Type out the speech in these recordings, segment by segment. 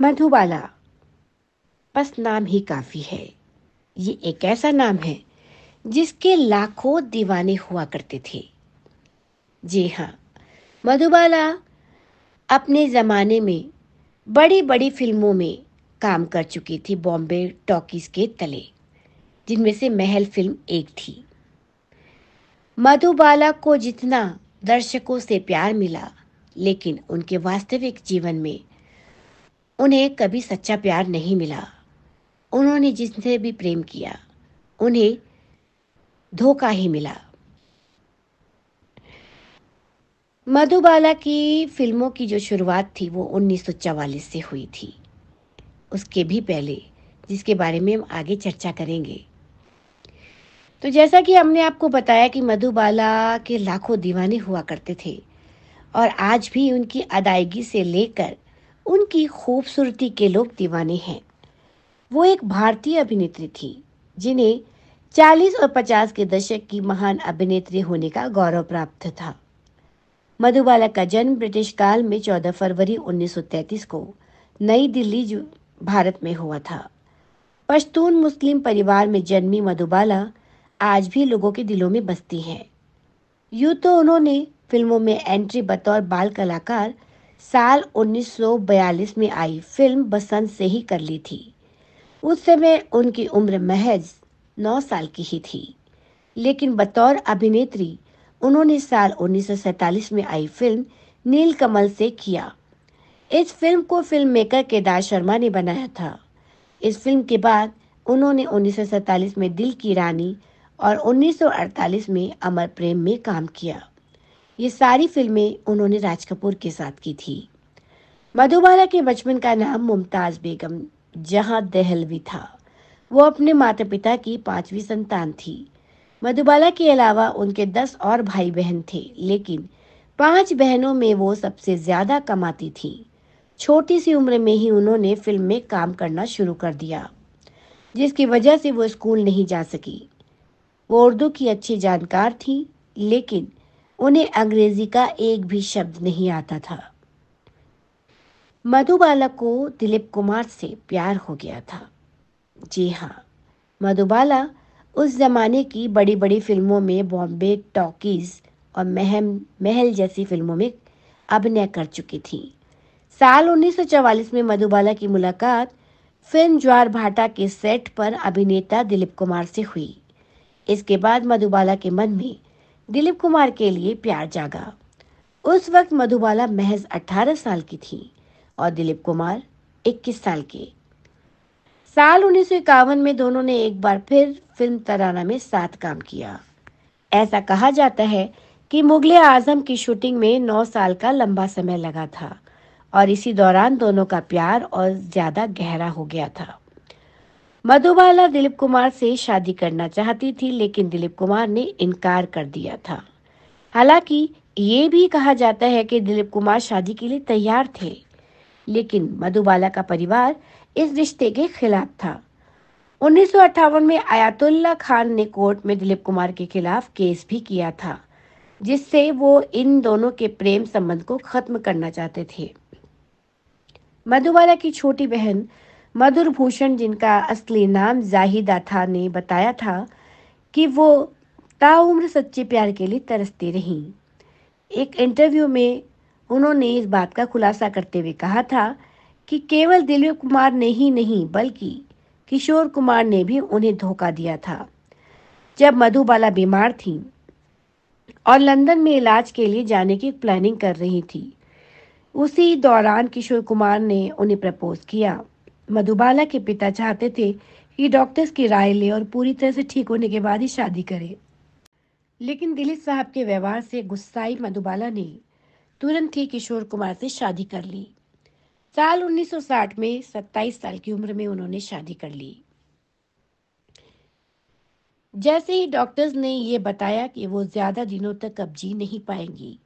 मधुबाला बस नाम ही काफ़ी है ये एक ऐसा नाम है जिसके लाखों दीवाने हुआ करते थे जी हाँ मधुबाला अपने ज़माने में बड़ी बड़ी फिल्मों में काम कर चुकी थी बॉम्बे टॉकीज़ के तले जिनमें से महल फिल्म एक थी मधुबाला को जितना दर्शकों से प्यार मिला लेकिन उनके वास्तविक जीवन में उन्हें कभी सच्चा प्यार नहीं मिला उन्होंने जिससे भी प्रेम किया उन्हें धोखा ही मिला मधुबाला की फिल्मों की जो शुरुआत थी वो उन्नीस से हुई थी उसके भी पहले जिसके बारे में हम आगे चर्चा करेंगे तो जैसा कि हमने आपको बताया कि मधुबाला के लाखों दीवाने हुआ करते थे और आज भी उनकी अदायगी से लेकर उनकी खूबसूरती के लोग दीवाने हैं वो एक भारतीय अभिनेत्री थी जिन्हें 40 और 50 के दशक की महान अभिनेत्री होने का गौरव प्राप्त था मधुबाला का जन्म ब्रिटिश काल में 14 फरवरी 1933 को नई दिल्ली भारत में हुआ था पश्तून मुस्लिम परिवार में जन्मी मधुबाला आज भी लोगों के दिलों में बसती हैं यूँ तो उन्होंने फिल्मों में एंट्री बतौर बाल कलाकार साल 1942 में आई फिल्म बसंत से ही कर ली थी उस समय उनकी उम्र महज नौ साल की ही थी लेकिन बतौर अभिनेत्री उन्होंने साल 1947 में आई फिल्म नील कमल से किया इस फिल्म को फिल्म मेकर केदार शर्मा ने बनाया था इस फिल्म के बाद उन्होंने 1947 में दिल की रानी और 1948 में अमर प्रेम में काम किया ये सारी फिल्में उन्होंने राज कपूर के साथ की थी मधुबाला के बचपन का नाम मुमताज बेगम जहां दहलवी था वो अपने माता पिता की पांचवी संतान थी मधुबाला के अलावा उनके दस और भाई बहन थे लेकिन पांच बहनों में वो सबसे ज़्यादा कमाती थी छोटी सी उम्र में ही उन्होंने फिल्म में काम करना शुरू कर दिया जिसकी वजह से वो स्कूल नहीं जा सकी वो उर्दू की अच्छी जानकार थी लेकिन उन्हें अंग्रेजी का एक भी शब्द नहीं आता था मधुबाला को दिलीप कुमार से प्यार हो गया था जी हाँ मधुबाला उस जमाने की बड़ी बड़ी फिल्मों में बॉम्बे टॉकीज और महम महल जैसी फिल्मों में अभिनय कर चुकी थी साल 1944 में मधुबाला की मुलाकात फिल्म ज्वार भाटा के सेट पर अभिनेता दिलीप कुमार से हुई इसके बाद मधुबाला के मन में दिलीप कुमार के लिए प्यार जागा उस वक्त मधुबाला महज 18 साल की थी और दिलीप कुमार 21 साल के साल उन्नीस में दोनों ने एक बार फिर फिल्म तराना में साथ काम किया ऐसा कहा जाता है कि मुगले आजम की शूटिंग में 9 साल का लंबा समय लगा था और इसी दौरान दोनों का प्यार और ज़्यादा गहरा हो गया था मधुबाला दिलीप कुमार से शादी करना चाहती थी लेकिन दिलीप कुमार ने इनकार कर दिया था हालांकि ये भी कहा जाता है कि दिलीप कुमार शादी के लिए तैयार थे लेकिन मधुबाला का परिवार इस रिश्ते के खिलाफ था उन्नीस में आयातुल्ला खान ने कोर्ट में दिलीप कुमार के खिलाफ केस भी किया था जिससे वो इन दोनों के प्रेम संबंध को खत्म करना चाहते थे मधुबाला की छोटी बहन मधुर भूषण जिनका असली नाम जाहिदा था ने बताया था कि वो ताउम्र सच्चे प्यार के लिए तरसती रहीं एक इंटरव्यू में उन्होंने इस बात का खुलासा करते हुए कहा था कि केवल दिलीप कुमार ने ही नहीं बल्कि किशोर कुमार ने भी उन्हें धोखा दिया था जब मधुबाला बीमार थी और लंदन में इलाज के लिए जाने की प्लानिंग कर रही थी उसी दौरान किशोर कुमार ने उन्हें प्रपोज किया मधुबाला के पिता चाहते थे कि डॉक्टर्स की राय ले और पूरी तरह से ठीक होने के बाद ही शादी करे लेकिन दिलीप साहब के व्यवहार से गुस्साई मधुबाला ने तुरंत ही किशोर कुमार से शादी कर ली साल 1960 में 27 साल की उम्र में उन्होंने शादी कर ली जैसे ही डॉक्टर्स ने यह बताया कि वो ज़्यादा दिनों तक अब जी नहीं पाएंगी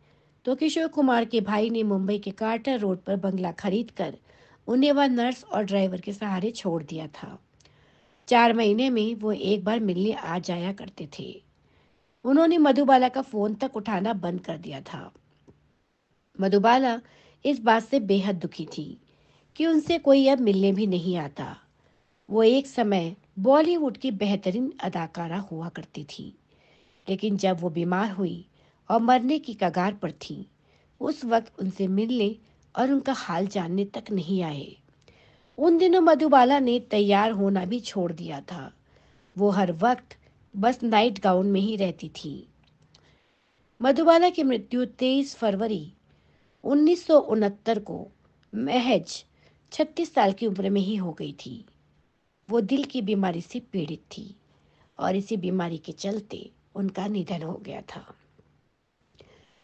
तो किशोर कुमार के भाई ने मुंबई के कार्टर रोड पर बंगला खरीद कर उन्हें वह नर्स और ड्राइवर के सहारे छोड़ दिया था चार महीने में वो एक बार मिलने आ जाया करते थे उन्होंने मधुबाला का फोन तक उठाना बंद कर दिया था मधुबाला इस बात से बेहद दुखी थी कि उनसे कोई अब मिलने भी नहीं आता वो एक समय बॉलीवुड की बेहतरीन अदाकारा हुआ करती थी लेकिन जब वो बीमार हुई और मरने की कगार पर थी उस वक्त उनसे मिलने और उनका हाल जानने तक नहीं आए उन दिनों मधुबाला ने तैयार होना भी छोड़ दिया था वो हर वक्त बस नाइट गाउन में ही रहती थी मधुबाला की मृत्यु 23 फरवरी उन्नीस को महज 36 साल की उम्र में ही हो गई थी वो दिल की बीमारी से पीड़ित थी और इसी बीमारी के चलते उनका निधन हो गया था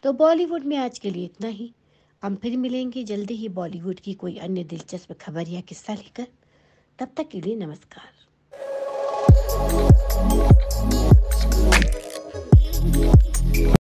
तो बॉलीवुड में आज के लिए इतना ही हम फिर मिलेंगे जल्दी ही बॉलीवुड की कोई अन्य दिलचस्प खबर या किस्सा लेकर तब तक के लिए नमस्कार